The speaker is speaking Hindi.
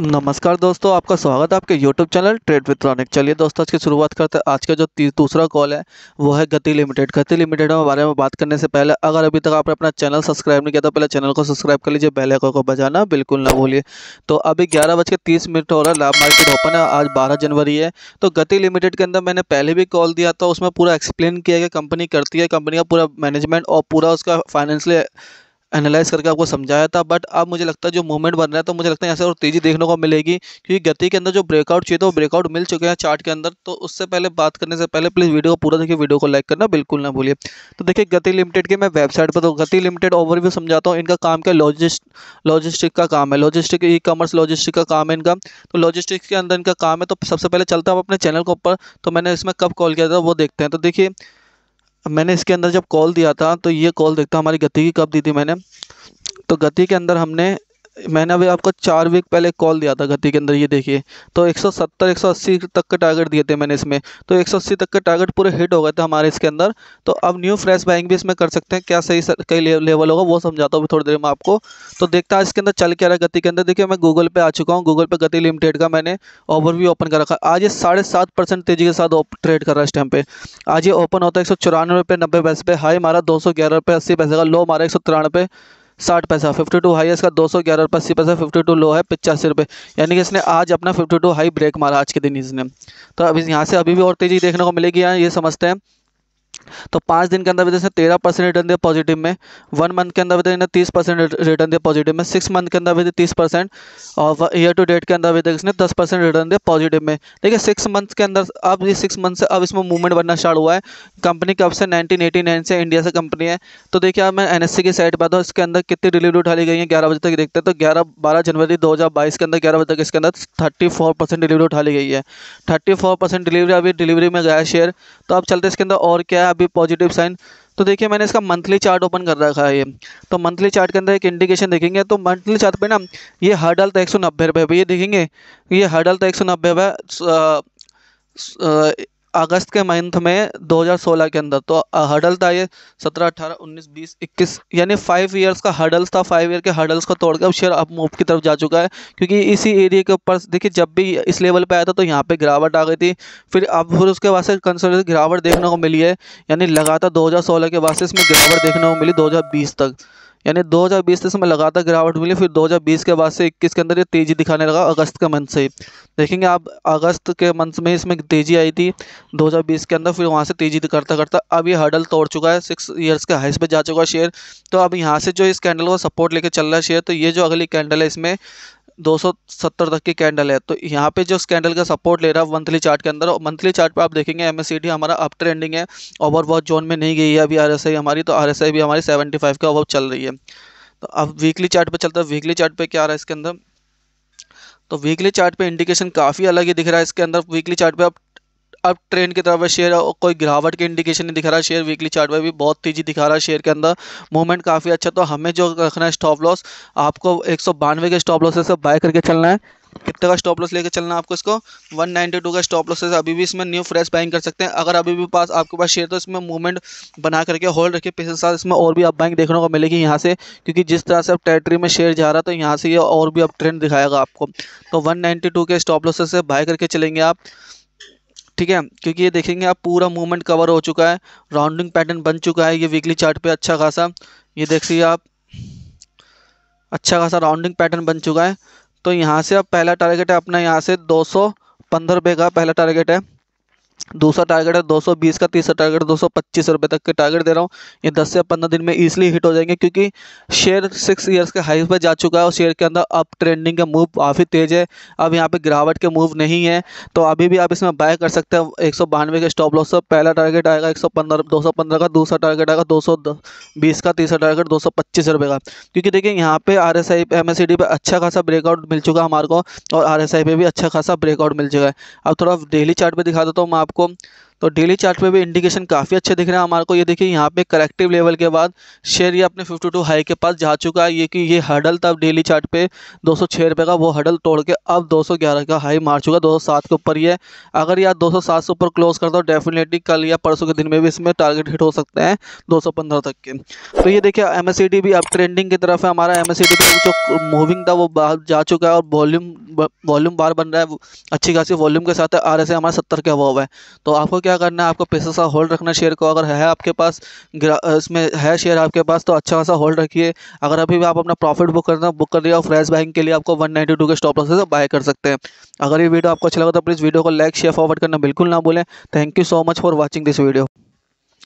नमस्कार दोस्तों आपका स्वागत है आपके यूट्यूब चैनल ट्रेड रॉनिक चलिए दोस्तों आज की शुरुआत करते हैं आज का जो दूसरा कॉल है वो है गति लिमिटेड गति लिमिटेड के बारे में बात करने से पहले अगर अभी तक आपने अपना चैनल सब्सक्राइब नहीं किया तो पहले चैनल को सब्सक्राइब कर लीजिए बेल आइकन को बजाना बिल्कुल ना भूलिए तो अभी ग्यारह बज के तीस मिनट हो रहा है लाभ मार्केट ओपन है आज बारह जनवरी है तो गति लिमिटेड के अंदर मैंने पहले भी कॉल दिया था उसमें पूरा एक्सप्लेन किया कि कंपनी करती है कंपनी का पूरा मैनेजमेंट और पूरा उसका फाइनेंशियल एनालाइज करके आपको समझाया था बट अब मुझे लगता है जो मूवमेंट बन रहा है तो मुझे लगता है यहाँ से और तेज़ी देखने को मिलेगी क्योंकि गति के अंदर जो ब्रेकआउट चाहिए था तो वो ब्रेकआउट मिल चुके हैं चार्ट के अंदर तो उससे पहले बात करने से पहले प्लीज़ वीडियो को पूरा देखिए वीडियो को लाइक करना बिल्कुल ना भूलिए तो देखिए गति लिमिटेड के मैं वेबसाइट पर तो गति लिमिटेड ओवरव्यू समझाता हूँ इनका काम क्या लॉजिस्ट लॉजिस्टिक का काम है लॉजिस्टिक ई कॉमर्स लॉजिस्टिक का काम है इनका तो लॉजिस्टिक्स के अंदर इनका काम है तो सबसे पहले चलता हूँ अपने चैनल के ऊपर तो मैंने इसमें कब कॉल किया था वो देखते हैं तो देखिए मैंने इसके अंदर जब कॉल दिया था तो ये कॉल देखता हमारी गति की कब दी थी मैंने तो गति के अंदर हमने मैंने अभी आपको चार वीक पहले कॉल दिया था गति के अंदर ये देखिए तो 170 180 तक के टारगेट दिए थे मैंने इसमें तो 180 तक के टारगेट पूरे हिट हो गए थे हमारे इसके अंदर तो अब न्यू फ्रेश बाइंग भी इसमें कर सकते हैं क्या सही कई लेवल होगा वो समझाता हूँ अभी थोड़ी देर में आपको तो देखता है इसके अंदर चल क्या रहा है गति के अंदर देखिए मैं गूगल पर आ चुका हूँ गूगल पर गति लिमिटेड का मैंने ओवर ओपन कर रखा आज ये साढ़े सात परसेंट तेजी के साथ ट्रेड कर रहा है इस टाइम पर आज ये ओपन होता है एक सौ चौरानवे रुपये नब्बे पैसे पे हाई मारा दो सौ ग्यारह रुपये अस्सी पैसे का लो मारा एक सौ तिरानवे साठ पैसा फिफ्टी टू हाई है इसका दो सौ ग्यारह रुपये अस्सी पैसा फिफ्टी टू लो है पचासी रुपये यानी कि इसने आज अपना फिफ्टी टू हाई ब्रेक मारा आज के दिन इसने तो अभी यहाँ से अभी भी और तेज़ी देखने को मिलेगी यहाँ ये समझते हैं तो पाँच दिन के अंदर भी तेरह परसेंट रिटर्न दिया पॉजिटिव में वन मंथ के अंदर भी देखने तो तीस परसेंट रिटर्न दिया पॉजिटिव में सिक्स मंथ के अंदर भी तो तीस परसेंट और ईयर टू डेट के अंदर भी तो इसने दस परसेंट रिटर्न दिया पॉजिटिव में देखिए सिक्स मंथ के अंदर अब ये सिक्स मंथ से अब इसमें मूवमेंट बनना स्टार्ट हुआ है कंपनी कब से नाइनटीन से इंडिया से कंपनी है तो देखिए अब मैं एन की साइट पर था इसके अंदर कितनी डिलीवरी उठाई गई है ग्यारह बजे तक देखते हैं तो ग्यारह बारह जनवरी दो के अंदर ग्यारह बजे तक इसके अंदर थर्टी डिलीवरी उठा गई है थर्टी डिलीवरी अभी डिलीवरी में गया शेयर तो अब चलते इसके अंदर और क्या है अभी पॉजिटिव साइन तो देखिए मैंने इसका मंथली चार्ट ओपन कर रखा है ये तो मंथली चार्ट के अंदर एक इंडिकेशन देखेंगे तो मंथली चार्ट पे ना ये हर्डल तो एक सौ नब्बे रुपये ये देखेंगे ये हर्डल तो एक सौ नब्बे रुपये अगस्त के मंथ में 2016 के अंदर तो हडल था ये 17 18 19 20 21 यानी फाइव इयर्स का हर्डल्स था फाइव ईयर के हडल्स को तोड़कर अब शेयर अब मूव की तरफ जा चुका है क्योंकि इसी एरिया के ऊपर देखिए जब भी इस लेवल पे आया था तो यहाँ पे गिरावट आ गई थी फिर अब फिर उसके बाद से कंसल्टेंसी गिरावट देखने को मिली है यानी लगातार दो के बाद से इसमें गिरावट देखने को मिली दो तक यानी 2020 से इसमें लगातार गिरावट मिली फिर 2020 के बाद से इक्कीस के अंदर ये तेज़ी दिखाने लगा अगस्त के मंथ से ही देखेंगे आप अगस्त के मंथ में इसमें तेज़ी आई थी 2020 के अंदर फिर वहाँ से तेज़ी करता करता अब ये हर्डल तोड़ चुका है सिक्स ईयर्स के हाइस पे जा चुका है शेयर तो अब यहाँ से जो इस कैंडल को सपोर्ट लेके चल रहा है शेयर तो ये जो अगली कैंडल है इसमें 270 तक की कैंडल है तो यहाँ पे जो कैंडल का सपोर्ट ले रहा है मंथली चार्ट के अंदर और मंथली चार्ट पे आप देखेंगे एम हमारा अप ट्रेंडिंग है ओवरवॉच जोन में नहीं गई है अभी आर हमारी तो आर भी हमारी सेवेंटी के ओवर चल रही है तो अब वीकली चार्ट पे चलता है वीकली चार्ट पे क्या आ रहा है इसके अंदर तो वीकली चार्ट पे इंडिकेशन काफ़ी अलग ही दिख रहा है इसके अंदर वीकली चार्ट पे आप अब ट्रेंड की तरफ शेयर कोई गिरावट के इंडिकेशन नहीं दिखा रहा शेयर वीकली चार्ट भी बहुत तेजी दिखा रहा है शेयर के अंदर मूवमेंट काफ़ी अच्छा तो हमें जो रखना है स्टॉप लॉस आपको एक के स्टॉप लॉस से बाय करके चलना है कितने का स्टॉप लॉस लेकर चलना है आपको इसको 192 का स्टॉप लॉस है अभी भी इसमें न्यू फ्रेश बाइंग कर सकते हैं अगर अभी भी पास आपके पास शेयर तो इसमें मूवमेंट बना करके होल्ड रखिए पिछले साल इसमें और भी अब बाइंग देखने को मिलेगी यहाँ से क्योंकि जिस तरह से अब टेरेटरी में शेयर जा रहा है तो यहाँ से ये और भी अब ट्रेंड दिखाएगा आपको तो वन के स्टॉप लॉसेस से बाय करके चलेंगे आप ठीक है क्योंकि ये देखेंगे आप पूरा मूवमेंट कवर हो चुका है राउंडिंग पैटर्न बन चुका है ये वीकली चार्ट पे अच्छा खासा ये देखिए आप अच्छा खासा राउंडिंग पैटर्न बन चुका है तो यहाँ से अब पहला टारगेट है अपना यहाँ से दो सौ पंद्रह रुपये का पहला टारगेट है दूसरा टारगेट है 220 का तीसरा टारगेट दो सौ तक के टारगेट दे रहा हूँ ये 10 से 15 दिन में ईजिली हिट हो जाएंगे क्योंकि शेयर सिक्स इयर्स के हाइस पर जा चुका है और शेयर के अंदर अब ट्रेंडिंग का मूव काफ़ी तेज़ है अब यहाँ पे गिरावट के मूव नहीं है तो अभी भी आप इसमें बाय कर सकते हैं एक सौ के स्टॉप लॉस से पहला टारगेट आएगा एक सौ का दूसरा टारगेट आएगा दो का तीसरा टारगेट दो सौ का क्योंकि देखिए यहाँ पे आर एस आई पे अच्छा खासा ब्रेकआउट मिल चुका है हमारे को और आर एस आई भी अच्छा खासा ब्रेकआउट मिल चुका है अब थोड़ा डेली चार्ट दिखा देता हूँ आपको तो डेली चार्ट पे भी इंडिकेशन काफ़ी अच्छे दिख रहे हैं हमारे को ये देखिए यहाँ पे करेक्टिव लेवल के बाद शेयर ये अपने 52 हाई के पास जा चुका है ये कि ये हडल था डेली चार्ट पे दो सौ रुपये का वो हडल तोड़ के अब 211 का हाई मार चुका है दो के ऊपर ही ये अगर सौ 207 से ऊपर क्लोज करता तो डेफिनेटली कल या परसों के दिन में भी इसमें टारगेट हिट हो सकते हैं दो तक के तो ये देखिए एम भी अब ट्रेंडिंग की तरफ है हमारा एम जो मूविंग था वो जा चुका है और वॉल्यूम वॉल्यूम बार बन रहा है अच्छी खासी वॉल्यूम के साथ आर हमारा सत्तर के हुआ हुआ है तो आपको क्या क्या करना है आपको पैसे सा होल्ड रखना शेयर को अगर है आपके पास इसमें है शेयर आपके पास तो अच्छा खासा होल्ड रखिए अगर अभी भी आप अपना प्रॉफिट बुक करना बुक कर दिया फ्रेश बाइंग के लिए आपको वन नाइनटी टू के स्टॉप लॉस से बाय कर सकते हैं अगर ये वीडियो आपको अच्छा लगा तो प्लीज़ वीडियो को लाइक शेयर फॉरवर्ड करना बिल्कुल ना बोलें thank you so much for watching this video